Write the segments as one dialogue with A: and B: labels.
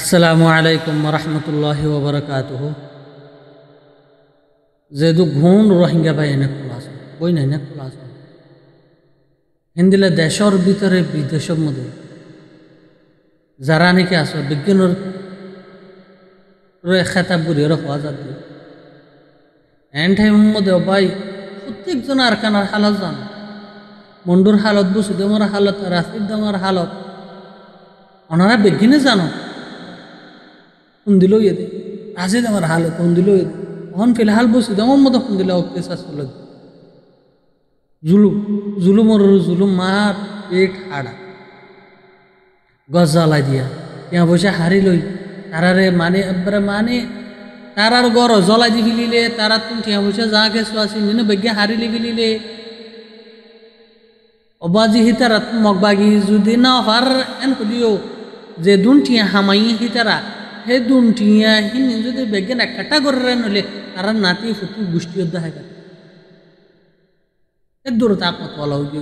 A: আসসালামু আলাইকুম রহমতুল্লাহ ওবরকাত যেহেতু ঘুণ রোহিঙ্গা ভাই এনে খোলা আসে বই না এনে খোলা আসে হিন্দিলে দেশর ভিতরে বিদেশের মধ্যে যারা নাকি আছে বিজ্ঞানের খেতাব ঘুরিয়ে রাখা যাত এন টাইমের মধ্যে ভাই প্রত্যেকজন আর কানার হালত জান মন্ডুর হালত বসুদমার হালত রাশিদমার হালত ওনারা বিজ্ঞানে জানো ಹೊಂದಿಲೋ ಇದೆ ರಾಜೇದ ಅವರ ಹಾಲತ್ ಹೊಂದಿಲೋ ಇದೆ ಅವನ್ ಫಿಲ್ಹಾಲ್ ಬಸಿದ ಅವನ ಮದ ಹೊಂದಿಲ್ಲ ಅವಕ್ಕೆ ಸಲ್ಲದ জুলুম জুলুমরু জুলুম মার পেট হাড়া গছ জ্বালাই দিয়া ইয়া বসে হারি লই তারারে মানে একবারে মানে তারার গর জ্বলাই দি ফেলিলে তারা তুমি ঠিয়া বসে যা গেছো আসি যেন বেগে হারিলে গিলিলে অবাজি হিতারা মগবাগি যদি না ফার এন খুলিও যে দুন ঠিয়া হামাই হিতারা হে টিয়া হি নিজেতে বেগেন একটা করে নলে আর নাতি ফুকু গোষ্ঠী যোদ্ধা হয় এ তা কত বলা হয়ে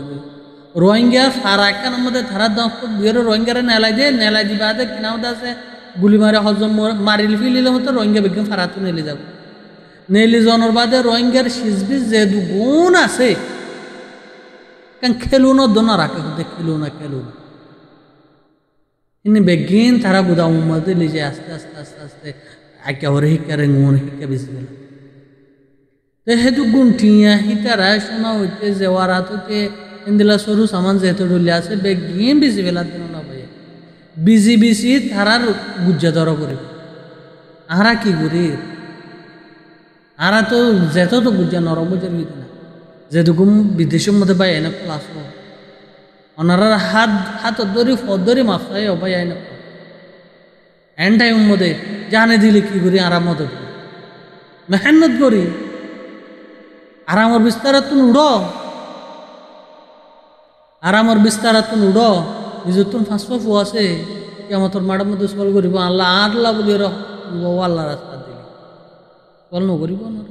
A: রোহিঙ্গা ফারাক্কার মধ্যে তারা দশ বিয়ের রোহিঙ্গারা নেলাই দিয়ে নেলাই দিবা দে কিনাও দাসে গুলি মারে হজম মারিল ফিলিলে মতো রোহিঙ্গা বেগেন ফারাতো নেলে যাব নেলি জনের বাদে রোহিঙ্গার সিজবিজ যে গুণ আছে কারণ খেলুন দোনা রাখে না খেলুনা ಇನ್ನು ಬೆಗ್ಗಿನ ಥರ ಗುದಾವು ಮೊದಲು ಇಜೆ ಅಸ್ತೆ ಅಸ್ತೆ ಅಸ್ತೆ ಅಸ್ತೆ ಆಕೆ ಅವ್ರ ಹಿಕ್ಕರೆ ಮೂನ್ ಹಿಕ್ಕ ಬಿಸಿದಿಲ್ಲ যেহেতু গুনটিয়া হিতারা শোনা হইতে জেওয়ার হাততে এন্দিলা সরু সামান যেহেতু ডুলে আছে বেগিয়ে বিজি বেলা দিন না ভাইয়া বিজি বিজি তারার গুজ্জা দর করে আহারা কি করি আহারা তো যেত তো গুজ্জা নরম বুঝে নিতে না যেটুকু বিদেশের মধ্যে পাই এনে প্লাস হোক ওনারা হাত হাত দরি ফদরি মাফ চাই অবাই আইন এনটাই উম্মদে জানে দিলে কি করি আরাম মদত মেহান্নত করি আরামর বিস্তারাত উড় আরামর বিস্তারাত উড় নিজের তুন ফাঁস ফাঁসু আছে কেমতর মাডাম মধ্যে সল করিব আল্লাহ আল্লাহ বলি রহ রাস্তা দিলি সল নগরিব না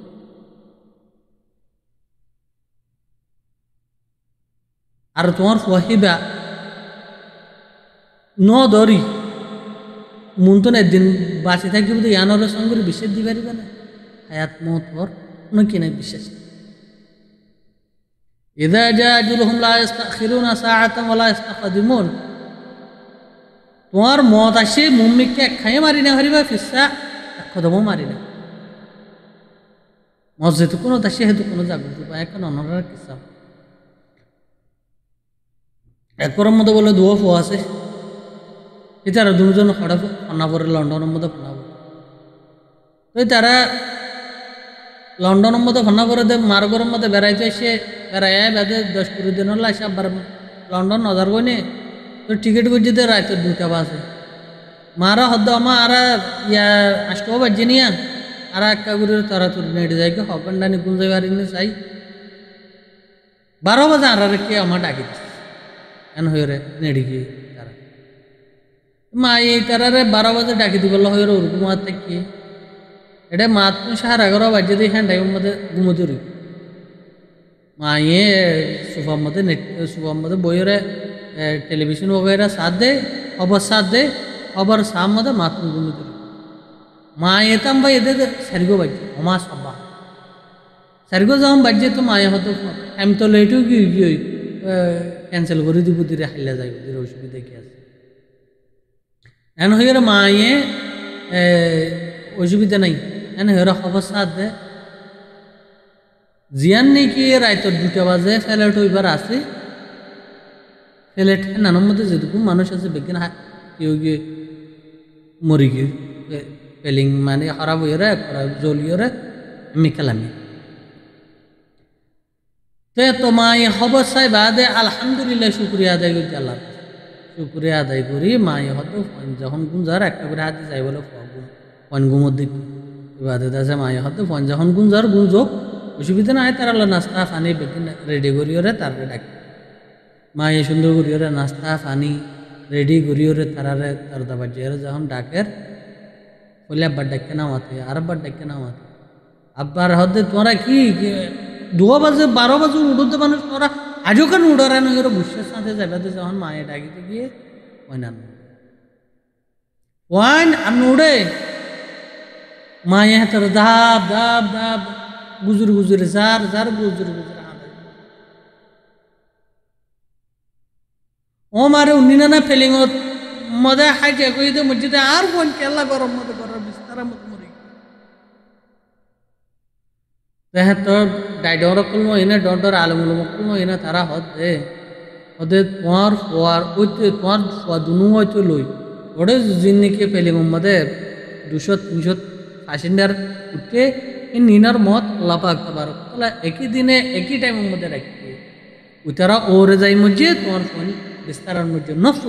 A: আর তোমার ফহিবা ন ধরি মন তো না একদিন বাঁচে থাকিব তো ইয়ানর সঙ্গে বিশ্বাস দি পারিবে না হায়াত মত পর নাকি না বিশ্বাস إذا جاء أجلهم لا يستأخرون ساعة ولا يستقدمون তোমার মত আসে মুম্মিককে একখানে মারি না হারিবা ফিসা এক কদমও মারি না মত যেহেতু কোনো তা সেহেতু কোনো জাগ্রত পায় এখন অন্যরা কিসা একরের মধ্যে বলে দুয়ো ফো আছে এই তারা দুজন হঠাৎ পরে লন্ডনের মধ্যে ফনাফ ওই তারা লন্ডনের মধ্যে ফনাফরে মার্গর মধ্যে বেড়াইতে সে বেড়াই বেঁধে দশ কুড়ি দিন হল আসে আবার লন্ডন নজার গনি তো টিকিট গুজি দিয়ে রাখতে দুটা বাসে মারা হদ্দ আমা আর ইয়া আসতেও বাজছে নিয়া আর একা করে তারা তুলে নেটে যাই হকান্ডানি ডানি গুঞ্জাই বাড়ি চাই বারো বাজে আর কে আমার ডাকিত এন হয়ে নেড়িকি তারা মা এই তারারে বারো বাজে ডাকি দিব হয়ে ওরকম আর থাকি এটা মা তুমি সারা এগারো বাজে দিয়ে হ্যাঁ মধ্যে ঘুমোতে রই মা ইয়ে সুফার মধ্যে নেট সুফার মধ্যে বইয়ের টেলিভিশন বগেরা সাথ দেয় খবর সাথ দেয় খবর সাথ মধ্যে মা তুমি ঘুমোতে রই মা এতাম ভাই এদের সারিগো বাজছে অমা সব্বা সারিগো যাওয়াম বাজছে তো মায়ে হতো তো গিয়ে ক্যান্সেল করে দিব দিরে হাইলা যাইব দিরে অসুবিধা কি আছে এন হইয়ের মায়ে অসুবিধা নাই এন হইয়ের খবর দে জিয়ান নাকি রাইতর দুটা বাজে ফ্যালেট হইবার আছে ফ্যালেট নানার মধ্যে যেটুকু মানুষ আছে বিজ্ঞান কেউ গিয়ে মরি গিয়ে পেলিং মানে খারাপ হইয়ে রে জল হইয়ে রে আমি খেলামি তে তোমায় হবসায় বাদে আলহামদুলিল্লাহ শুক্রিয়া আদায় করি আল্লাহ শুক্রিয়া আদায় করি মাই হতো যখন গুণ যার একটা করে হাতে যাই বলে ফন গুমোর দিক বাদে আছে মাই হতো ফন যখন গুণ যার গুণ যোগ অসুবিধা নাই তার আল্লাহ নাস্তা পানি রেডি করি ওরে তারপরে ডাকি মায়ে সুন্দর করি ওরে নাস্তা পানি রেডি করি ওরে তারারে তার দাবার যে যখন ডাকের বলে আব্বার ডাকে নামাতে আর আব্বার ডাকে নামাতে আব্বার হতে তোমরা কি দুয়া বাজে বারো বাজে উড়ুতে মানুষ ওরা আজও কেন উড়ারানো এর বুসের সাথে যাবে যখন মায়ের ডাকিতে গিয়ে ওয়ান ওয়ান আর উড়ে মায়ের হাতের ধাপ ধাপ ধাপ গুজুর গুজুরে যার যার গুজুর গুজুর ও মারে উনি না ফেলিঙত মদে হাইটে কই দে মসজিদে আর কোন কেলা গরম মতো গরম বিস্তারা মতো মরি হ্যাঁ তোর ডাইডরকলমো এনে ডর আলমুলমকলমো এনে তারা হদে হদে তোমার ফোয়ার ওইতে তোমার ফোয়া দুনু হয়তো লই ওরে জিন্নিকে পেলে মোহাম্মদে দুশো তিনশো প্যাসেঞ্জার উঠে এই নিনার মত লাপা আঁকতে পারো তাহলে একই দিনে একই টাইমের মধ্যে রাখতে উতারা ওরে যাই মধ্যে তোমার ফোন বিস্তারার মধ্যে নষ্ট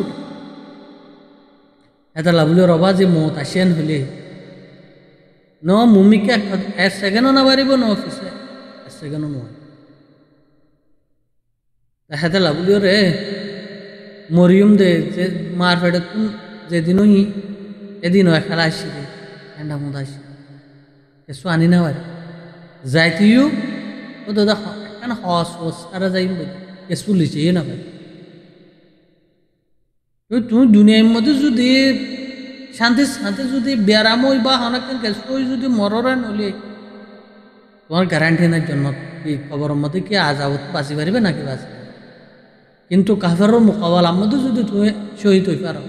A: এটা লাভলে রবা যে মত আসেন হলে ন মুমিকা এক সেকেন্ডও না পারিব ন অফিসে সেখানে নয় তা হেতে লাগুলিও রে মরিয়ম দে যে মার ফেটে কোন যেদিনই এদিন হয় খেলা আসি রে ঠান্ডা মতো আসি কিছু আনি না পারে তুইও ও তো কেন হস হস সারা যাই বলি কিছু লিচেই না পারে তুমি দুনিয়ার মধ্যে যদি শান্তি শান্তি যদি ব্যারাম বা অনেক কেসু যদি মররে নলিয়ে তোমার গ্যারান্টি নাই জন্ম কি খবর মতে কি আজাবত বাঁচি পারিবে নাকি বাঁচি কিন্তু কাফেরও মোকাবেলা মধ্যে যদি তুমি শহীদ হই পারো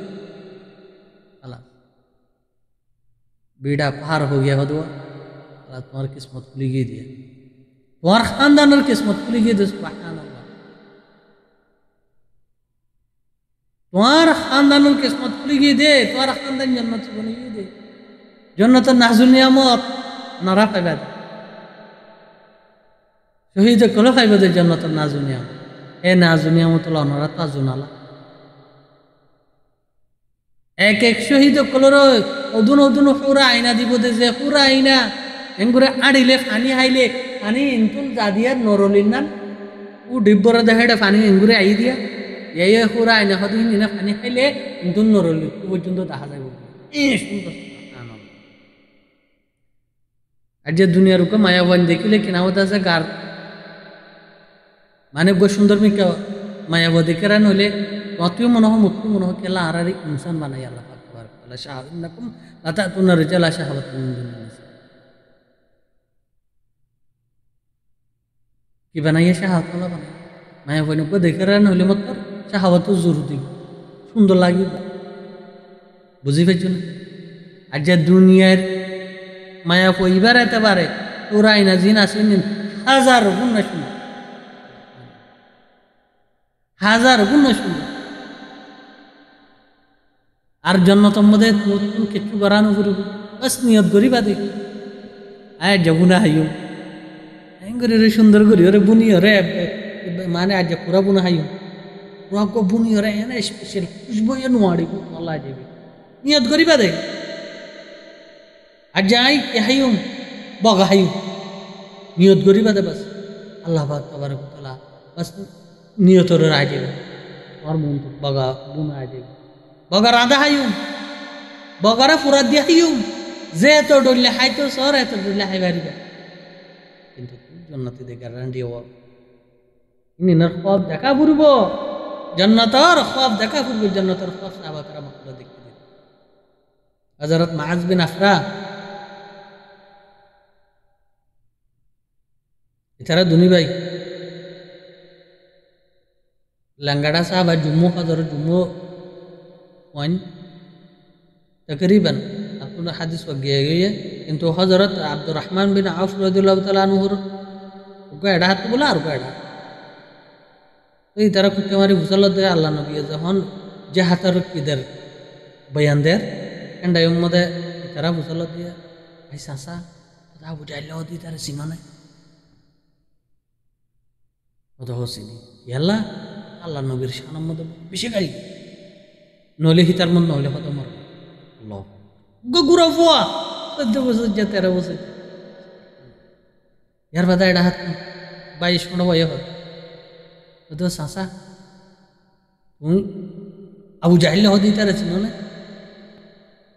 A: বিডা পার হো গিয়া হতো আল্লাহ তোমার কিসমত খুলে গিয়ে দিয়ে তোমার খানদানের কিসমত খুলে গিয়ে দিস তোমার খানদানের কিসমত খুলে গিয়ে দে তোমার খানদান জন্মত জীবনে গিয়ে দে জন্ম তো নাজু নিয়ামত পাইবা শহীদ কলো ফাইবদের জন্য তো নাজুনিয়াম এ নাজুনিয়াম তো লনরা তাজুনালা এক এক শহীদ কলর অদুন অদুন পুরা আইনা দিব দে যে পুরা আইনা এঙ্গুরে আড়িলে ফানি হাইলে ফানি ইনতুন জাদিয়ার নরলিন না ও ডিব্বর দেখাটা ফানি এঙ্গুরে আই দিয়া এই পুরা আইনা হদিন ইনা ফানি খাইলে ইনতুন নরলিন পর্যন্ত দেখা যাবে এই সুন্দর আর যে দুনিয়ার উপর মায়াবান দেখিলে কিনা হতে আছে গার माने गोसुंदर में क्या मायावती के रहन होले वातियों मनोह मुक्ति मनोह के ला आरारी इंसान बनाया अल्लाह पाक तबारक वाला शाहिनकुम अता तुन रिजल शहावत कि बनाइए शाहावत वाला बनाया मायावती को देखे रहन होले मतलब শাহাওয়াত জরুরি সুন্দর লাগে বুঝি পেয়েছ না আর যে দুনিয়ার মায়া পইবার এতে পারে ওরা আইনা জিন আসেন হাজার গুণ না শুনে হাজার গুণ সুন্দর আর জন্মতম তোমাদের নতুন কিছু করানো করব বাস নিয়ত করি বাদে আয় যাবো না হাইও করে রে সুন্দর করি ওরে বুনি ওরে মানে আজ পুরা বুনা হাইও রক বুনি ওরে এনে স্পেশাল খুশবু এ নোয়াড়ি মলা যাবে নিয়ত করি আজ আই কে হাইও বগা হাইও নিয়ত করি দে বাস আল্লাহ পাক তবারক বাস নিয়তরণ আইটেল আর মন বগা বুন আইটেল বগা রাঁধা হাইম বগারা পুরা দিয়া হাইম যে এত ডরলে হাইতো সর এত ডরলে হাই বাড়িবা কিন্তু জন্নাতে দেখা রান্ডি হওয়া নিনার খব দেখা পূর্ব জন্নাতর খব দেখা পূর্ব জন্নাতর খব সাহাবা কারাম দেখতে দেন হজরত মাহাজ বিন আফরা এছাড়া দুনি ভাই لنگڑا صاحب جمعہ حضر جمعہ وان تقریبا اپنا حدیث وگیا گئی ہے انتو حضرت عبد الرحمن بن عوف তালা اللہ تعالیٰ عنہ গয়ডা হাত বলে আর গয়ডা এই তারা কুটকামারি ভুসাল দেয় আল্লাহ নবী যখন যে হাতার কিদের বয়ান দেয় এন্ডাই মধ্যে তারা ভুসাল দিয়ে ভাই সাসা তা বুঝাইলেও দি তারা সীমা নাই অত হসিনি ইয়াল্লা আল্লাহ নবীর সানম্মত বেশি গাড়ি নলে হিতার মন নহলে হতো মর গুড়া ফুয়া চোদ্দ বছর যে তেরো বছর ইয়ার বাদা এটা হাত বাইশ পনেরো বাই হত তো সাঁসা তুমি আবু জাহিলে হতে তার ছিল না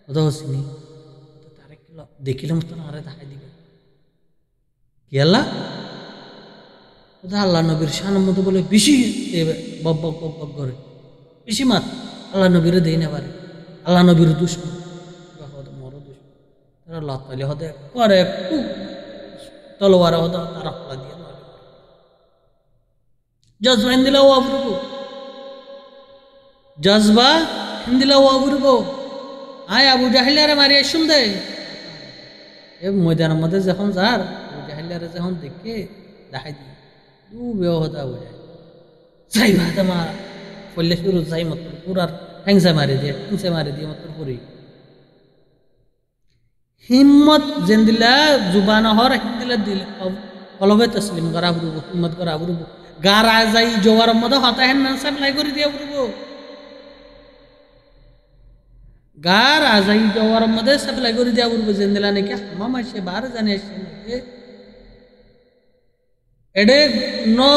A: হতো হসিনি তারে দেখিলাম তো আরে দেখাই দিবে কি আল্লাহ আল্লাহ নবীর শানের মতো বলে বেশি বক বক বক বক করে বেশি মাত আল্লাহ নবীরে দেই না পারে আল্লাহ নবীর দুশ্মন মরো দুশ্মন তারা লাতালি হতে করে খুব তলোয়ারা হতে তারা হলা দিয়ে জজবা হিন্দিলা ও আবরুব জজবা হিন্দিলা ও আবরুব আয় আবু জাহিলারে মারি আসুন দে এ ময়দানের মধ্যে যখন যার আবু জাহিলারে যখন দেখে দেখাই দিই খুব হতা হয়ে যাই ভাত আমার পড়লে শুরু যাই মতন পুরার হ্যাংসা মারে দিয়ে টুসে মারে দিয়ে মতন করি হিম্মত যেদিলা জুবান হর সেদিলা দিল অলবে তসলিম করা ফুরব হিম্মত করা ফুরব গারা যাই জোয়ার মতো হতাহেন নাসার লাই করে দিয়া ফুরব গা আজাই যাওয়ার মধ্যে সাপ্লাই করে দেওয়া করবো জেন্দেলা নাকি হামাম আসে বার জানে আসে ಎಡೆ ನೋ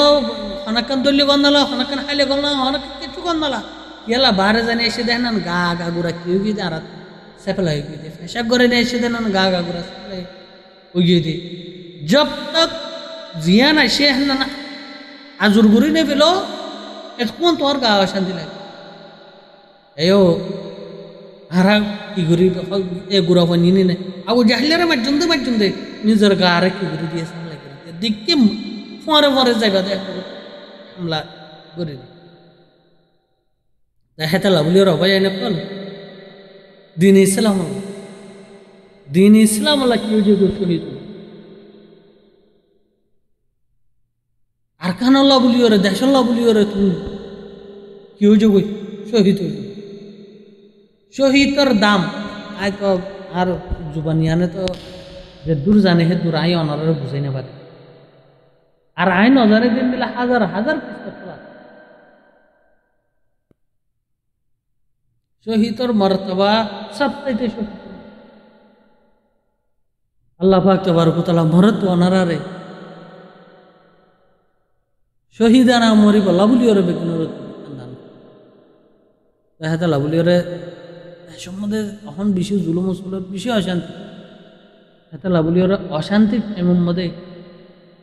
A: ಹೊನಕನ್ ದೊಲ್ಲಿ ಗೊಂದಲ ಹೊನಕನ್ ಹಾಲೆ ಗೊಂದಲ ಹೊನಕ ಕೆಟ್ಟು ಗೊಂದಲ ಎಲ್ಲ ಬಾರ ಜನ ಎಷ್ಟಿದೆ ನನ್ನ ಗಾಗ ಗುರ ಕಿವಿದೆ ಅರ ಸಫಲ ಹೋಗಿದೆ ಫ್ರೆಶ್ ಗೊರೆನೆ ಎಷ್ಟಿದೆ ನನ್ನ ಗಾಗ ಗುರ ಸಫಲ ಹೋಗಿದೆ ಜಬ್ ತಕ್ ಜಿಯಾನ ಶೇಹ್ ನನ್ನ আজুর গুড়ি নেবিলো এতক্ষণ তোর গা অশান্তি লাগে এও হারা কি ঘুরি এ গুড়া নিনি না আবু জাহিলারে মার জন্দে মার জন্দে নিজের গা আরে কি ঘুরি দিয়েছে লাগে দিককে পরে পরে যাইবা দেখো হামলা করে হেতে লাভলি রবাই এনে কল দিন ইসলাম দিন ইসলাম আল্লাহ কেউ যে শহীদ আর কানাল্লাহ বলি ওরে দেশাল্লাহ বলি ওরে তুমি কেউ যে শহীদ হইল শহীদর দাম আয় তো আর জুবানিয়ানে তো যে দূর জানে হে দূর আই অনারে বুঝাই না পারে আর আইন হাজারে দিন দিলে হাজার হাজার কিস্তা ফলাত শহীদর মর্তবা সব শহীদ আল্লাহ পাক তবরকতলা মরত অনারারে শহীদানা মরিব লাবুলিওরে বেগুন দান দেখা লাবুলিওরে সম্বন্ধে তখন বিশেষ জুলুম উসুলের অশান্তি হ্যাঁ লাবুলিওরে অশান্তি এমন মধ্যে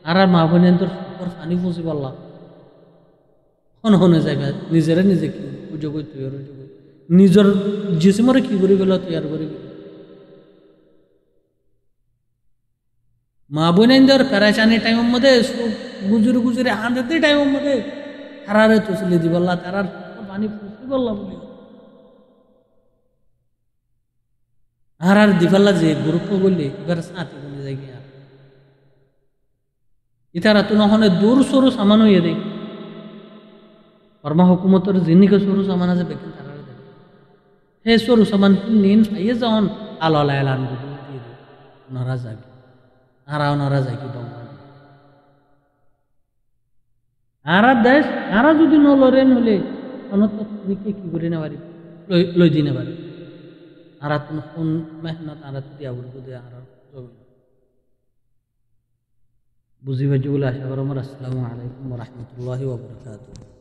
A: আর আর মা বোন ফুকর ফানি ফুঁসি পারলাম হন হনে যাইবা নিজেরে নিজে কি পুজো করি তৈয়ার হয়ে যাবো নিজের জিসমরে কি করি গেল তৈয়ার করি মা বোনেন্দর প্যারাচানি টাইম মধ্যে গুজুরে গুজুরে হাঁদাতে টাইম মধ্যে তারারে তুসলি দি বললা তারার পানি ফুসি বললা বলি আর আর দিবাল্লা যে গুরুত্ব বললি এবার সাথে বলে যাই আর ইতারা তুনহনে দূর সরু সামান হইয়া দেই ফর্মা হুকুমতর জিনিক সরু সামান আছে বেকিন তারা হে সরু সামান নিন আইয়ে যাওন আললা এলান নরা যাবি আরা নরা যাই কি দম আরা দেশ আরা যদি নলরে লরেন হলে কি করে নেবারি লই লই দিনে পারি আরা কোনো কোন মেহনত আরা যদি আবর করে আরা بوزي وجولا شبر عمر السلام عليكم ورحمة الله وبركاته